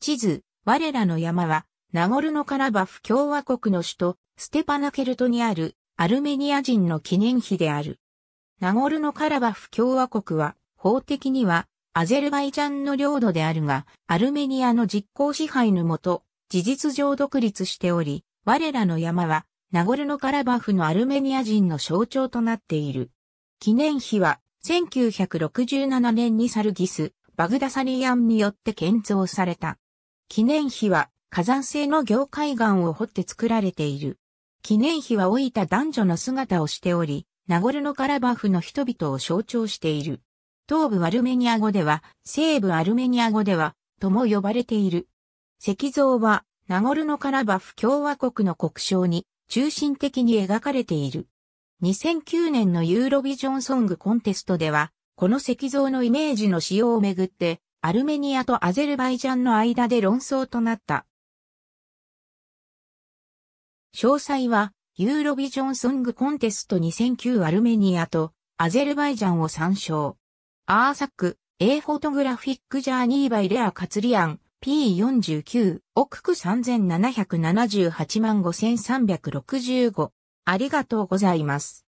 地図、我らの山は、ナゴルノカラバフ共和国の首都、ステパナケルトにある、アルメニア人の記念碑である。ナゴルノカラバフ共和国は、法的には、アゼルバイジャンの領土であるが、アルメニアの実効支配のもと、事実上独立しており、我らの山は、ナゴルノカラバフのアルメニア人の象徴となっている。記念碑は、1967年にサルギス、バグダサリアンによって建造された。記念碑は火山性の凝灰岩を掘って作られている。記念碑は老いた男女の姿をしており、ナゴルノカラバフの人々を象徴している。東部アルメニア語では、西部アルメニア語では、とも呼ばれている。石像は、ナゴルノカラバフ共和国の国章に、中心的に描かれている。2009年のユーロビジョンソングコンテストでは、この石像のイメージの使用をめぐって、アルメニアとアゼルバイジャンの間で論争となった。詳細は、ユーロビジョンソングコンテスト2009アルメニアとアゼルバイジャンを参照。アーサック、A フォトグラフィックジャーニーバイレアカツリアン、P49、億区3778万5365。ありがとうございます。